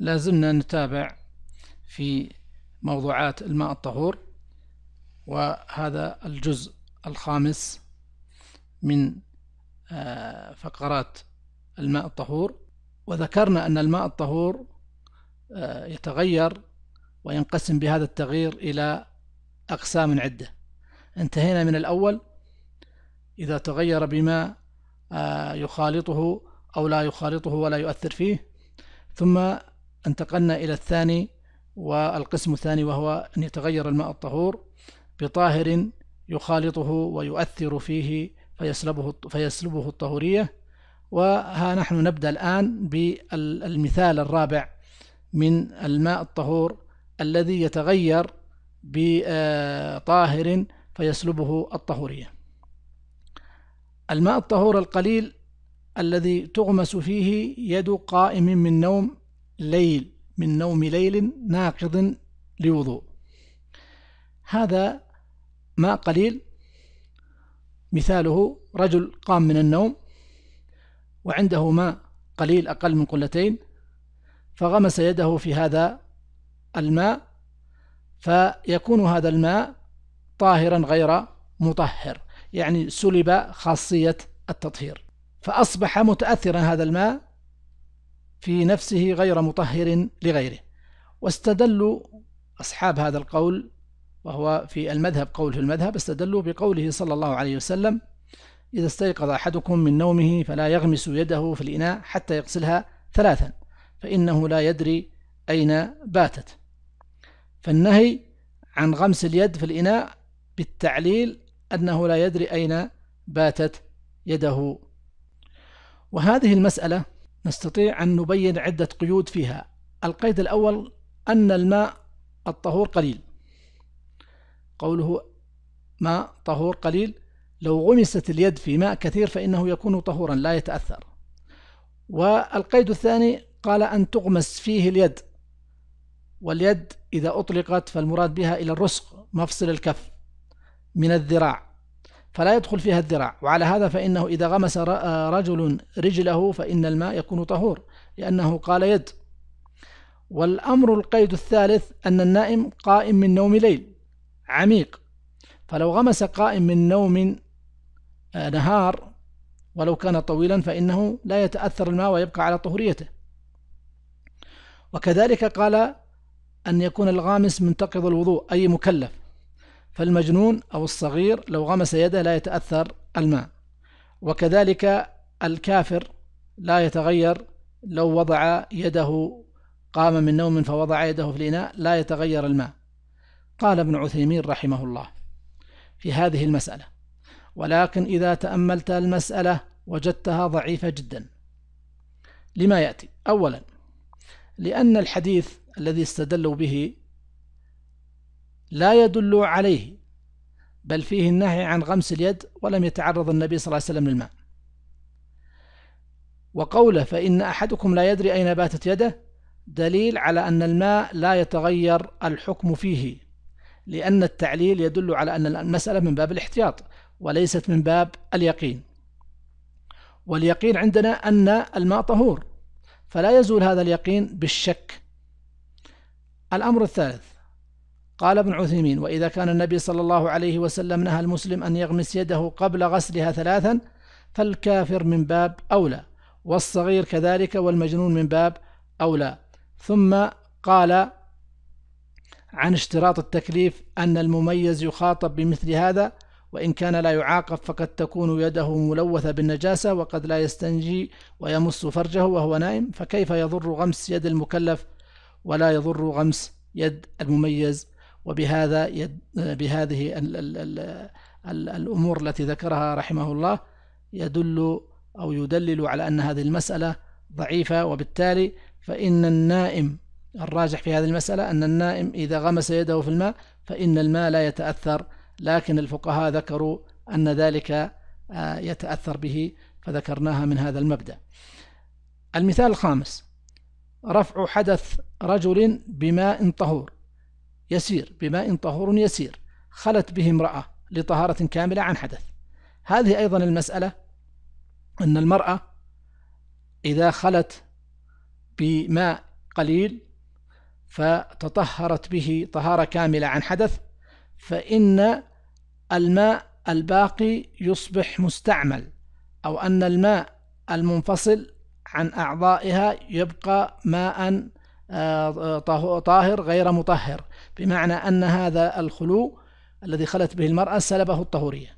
لازمنا نتابع في موضوعات الماء الطهور وهذا الجزء الخامس من آه، فقرات الماء الطهور وذكرنا أن الماء الطهور آه، يتغير وينقسم بهذا التغيير إلى أقسام عدة انتهينا من الأول إذا تغير بما آه، يخالطه أو لا يخالطه ولا يؤثر فيه ثم انتقلنا إلى الثاني والقسم الثاني وهو أن يتغير الماء الطهور بطاهر يخالطه ويؤثر فيه فيسلبه, فيسلبه الطهورية وها نحن نبدأ الآن بالمثال الرابع من الماء الطهور الذي يتغير بطاهر فيسلبه الطهورية الماء الطهور القليل الذي تغمس فيه يد قائم من نوم ليل من نوم ليل ناقض لوضوء هذا ماء قليل مثاله رجل قام من النوم وعنده ماء قليل أقل من قلتين فغمس يده في هذا الماء فيكون هذا الماء طاهرا غير مطهر يعني سلب خاصية التطهير فأصبح متأثرا هذا الماء في نفسه غير مطهر لغيره واستدلوا أصحاب هذا القول وهو في المذهب قول في المذهب استدلوا بقوله صلى الله عليه وسلم إذا استيقظ أحدكم من نومه فلا يغمس يده في الإناء حتى يغسلها ثلاثا فإنه لا يدري أين باتت فالنهي عن غمس اليد في الإناء بالتعليل أنه لا يدري أين باتت يده وهذه المسألة نستطيع أن نبين عدة قيود فيها القيد الأول أن الماء الطهور قليل قوله ماء طهور قليل لو غمست اليد في ماء كثير فإنه يكون طهورا لا يتأثر والقيد الثاني قال أن تغمس فيه اليد واليد إذا أطلقت فالمراد بها إلى الرسق مفصل الكف من الذراع فلا يدخل فيها الذراع وعلى هذا فإنه إذا غمس آه، رجل رجله فإن الماء يكون طهور لأنه قال يد والأمر القيد الثالث أن النائم قائم من نوم ليل عميق فلو غمس قائم من نوم آه، نهار ولو كان طويلا فإنه لا يتأثر الماء ويبقى على طهوريته وكذلك قال أن يكون الغامس منتقض الوضوء أي مكلف فالمجنون أو الصغير لو غمس يده لا يتأثر الماء وكذلك الكافر لا يتغير لو وضع يده قام من نوم فوضع يده في الإناء لا يتغير الماء قال ابن عثيمين رحمه الله في هذه المسألة ولكن إذا تأملت المسألة وجدتها ضعيفة جدا لما يأتي أولا لأن الحديث الذي استدلوا به لا يدل عليه بل فيه النهي عن غمس اليد ولم يتعرض النبي صلى الله عليه وسلم للماء وقوله فإن أحدكم لا يدري أين باتت يده دليل على أن الماء لا يتغير الحكم فيه لأن التعليل يدل على أن المسألة من باب الاحتياط وليست من باب اليقين واليقين عندنا أن الماء طهور فلا يزول هذا اليقين بالشك الأمر الثالث قال ابن عثيمين وإذا كان النبي صلى الله عليه وسلم نهى المسلم أن يغمس يده قبل غسلها ثلاثا فالكافر من باب أولى والصغير كذلك والمجنون من باب أولى ثم قال عن اشتراط التكليف أن المميز يخاطب بمثل هذا وإن كان لا يعاقب فقد تكون يده ملوثة بالنجاسة وقد لا يستنجي ويمص فرجه وهو نائم فكيف يضر غمس يد المكلف ولا يضر غمس يد المميز وبهذا يد بهذه ال ال ال ال الأمور التي ذكرها رحمه الله يدل أو يدلل على أن هذه المسألة ضعيفة وبالتالي فإن النائم الراجح في هذه المسألة أن النائم إذا غمس يده في الماء فإن الماء لا يتأثر لكن الفقهاء ذكروا أن ذلك آه، يتأثر به فذكرناها من هذا المبدأ المثال الخامس رفع حدث رجل بماء طهور يسير بماء طهور يسير خلت به امرأة لطهارة كاملة عن حدث هذه أيضا المسألة أن المرأة إذا خلت بماء قليل فتطهرت به طهارة كاملة عن حدث فإن الماء الباقي يصبح مستعمل أو أن الماء المنفصل عن أعضائها يبقى ماء آه، طاهر غير مطهر بمعنى أن هذا الخلو الذي خلت به المرأة سلبه الطهورية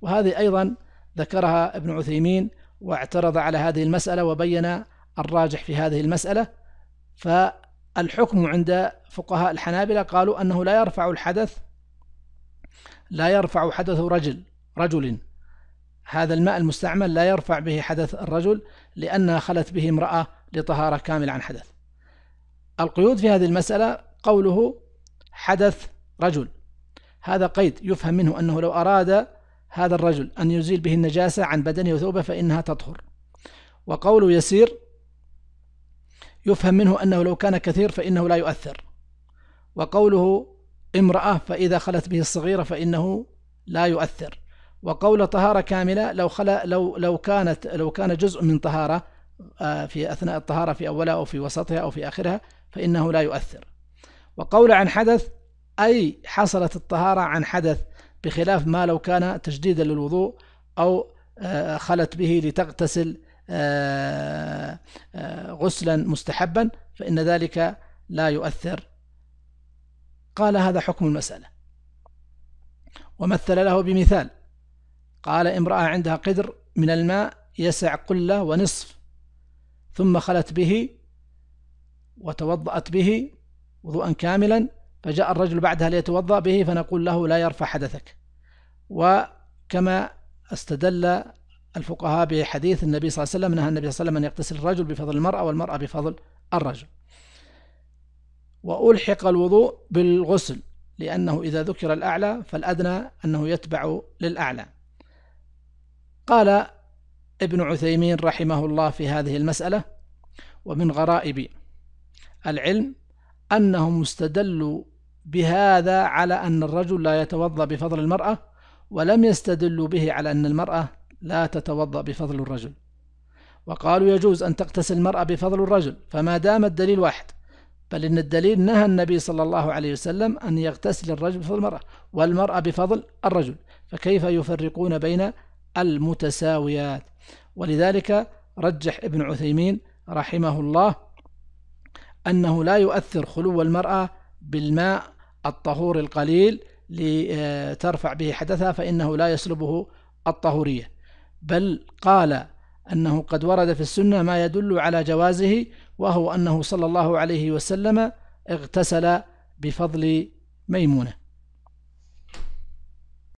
وهذه أيضا ذكرها ابن عثيمين واعترض على هذه المسألة وبين الراجح في هذه المسألة فالحكم عند فقهاء الحنابلة قالوا أنه لا يرفع الحدث لا يرفع حدث رجل رجل هذا الماء المستعمل لا يرفع به حدث الرجل لأنها خلت به امرأة لطهارة كاملة عن حدث القيود في هذه المسألة قوله حدث رجل هذا قيد يفهم منه أنه لو أراد هذا الرجل أن يزيل به النجاسة عن بدنه وثوبه فإنها تطهر وقوله يسير يفهم منه أنه لو كان كثير فإنه لا يؤثر وقوله امرأة فإذا خلت به الصغيرة فإنه لا يؤثر وقول طهارة كاملة لو خلا لو لو كانت لو كان جزء من طهارة آه، في أثناء الطهارة في أولها أو في وسطها أو في آخرها فإنه لا يؤثر وقول عن حدث أي حصلت الطهارة عن حدث بخلاف ما لو كان تجديدا للوضوء أو آه، خلت به لتغتسل آه، آه، غسلا مستحبا فإن ذلك لا يؤثر قال هذا حكم المسألة ومثل له بمثال قال امرأة عندها قدر من الماء يسع قلة ونصف ثم خلت به وتوضأت به وضوءا كاملا فجاء الرجل بعدها ليتوضأ به فنقول له لا يرفع حدثك وكما استدل الفقهاء بحديث النبي صلى الله عليه وسلم نهى النبي صلى الله عليه وسلم أن يغتسل الرجل بفضل المرأة والمرأة بفضل الرجل وألحق الوضوء بالغسل لأنه إذا ذكر الأعلى فالأدنى أنه يتبع للأعلى قال ابن عثيمين رحمه الله في هذه المسألة ومن غرائب العلم أنهم استدلوا بهذا على أن الرجل لا يتوضأ بفضل المرأة ولم يستدلوا به على أن المرأة لا تتوضأ بفضل الرجل وقالوا يجوز أن تغتسل المرأة بفضل الرجل فما دام الدليل واحد بل إن الدليل نهى النبي صلى الله عليه وسلم أن يغتسل الرجل بفضل المرأة والمرأة بفضل الرجل فكيف يفرقون بين المتساويات ولذلك رجح ابن عثيمين رحمه الله أنه لا يؤثر خلو المرأة بالماء الطهور القليل لترفع به حدثها فإنه لا يسلبه الطهورية بل قال أنه قد ورد في السنة ما يدل على جوازه وهو أنه صلى الله عليه وسلم اغتسل بفضل ميمونة